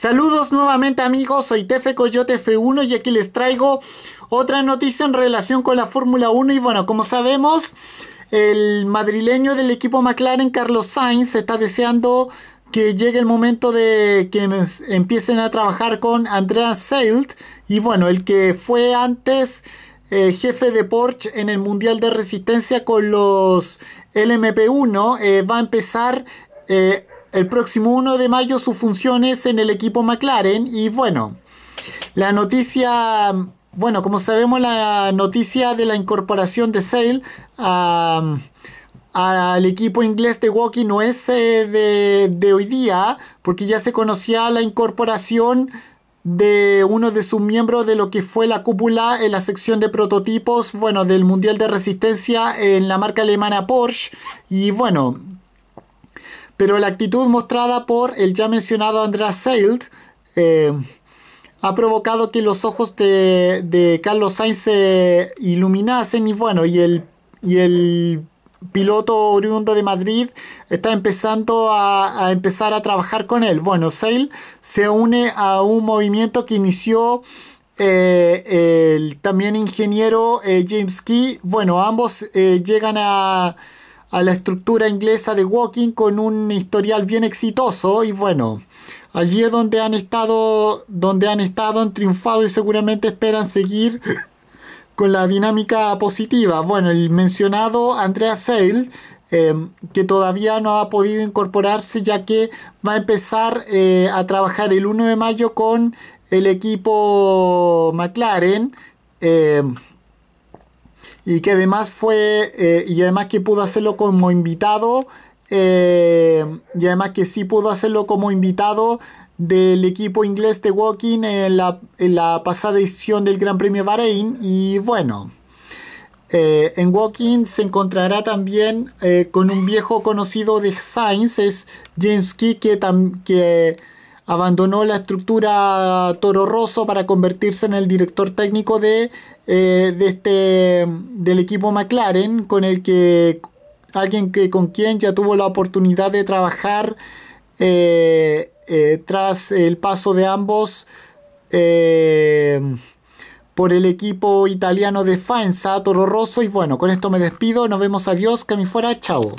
Saludos nuevamente amigos, soy Tefe Coyote F1 y aquí les traigo otra noticia en relación con la Fórmula 1 y bueno, como sabemos, el madrileño del equipo McLaren, Carlos Sainz, está deseando que llegue el momento de que empiecen a trabajar con Andrea Seilt y bueno, el que fue antes eh, jefe de Porsche en el Mundial de Resistencia con los LMP1 eh, va a empezar eh, el próximo 1 de mayo sus funciones en el equipo McLaren. Y bueno, la noticia, bueno, como sabemos, la noticia de la incorporación de Sale al equipo inglés de Woki no es eh, de, de hoy día, porque ya se conocía la incorporación de uno de sus miembros de lo que fue la cúpula en la sección de prototipos, bueno, del Mundial de Resistencia en la marca alemana Porsche. Y bueno, pero la actitud mostrada por el ya mencionado Andreas Seild eh, ha provocado que los ojos de, Carlos Sainz se iluminasen y bueno, y el, y el piloto oriundo de Madrid está empezando a, empezar a trabajar con él. Bueno, Sail se une a un movimiento que inició eh, el también ingeniero eh, James Key. Bueno, ambos llegan a a la estructura inglesa de Walking con un historial bien exitoso y bueno, allí es donde han estado, donde han estado, han triunfado y seguramente esperan seguir con la dinámica positiva. Bueno, el mencionado Andrea Sale em, que todavía no ha podido incorporarse ya que va a empezar eh, a trabajar el 1 de mayo con el equipo McLaren. Em, y que además fue, eh, y además que pudo hacerlo como invitado, eh, y además que sí pudo hacerlo como invitado del equipo inglés de Walking en la, pasada edición del Gran Premio Bahrein. Y bueno, eh, en Walking se encontrará también con un viejo conocido de Sainz, es James Key, que, también Abandonó la estructura Toro Rosso para convertirse en el director técnico eh, de, este, del equipo McLaren, con el que alguien que, con quien ya tuvo la oportunidad de trabajar eh, eh, tras el paso de ambos por el equipo italiano de Faenza, Toro Rosso. Y bueno, con esto me despido. Nos vemos. Adiós. Que me fuera. Chao.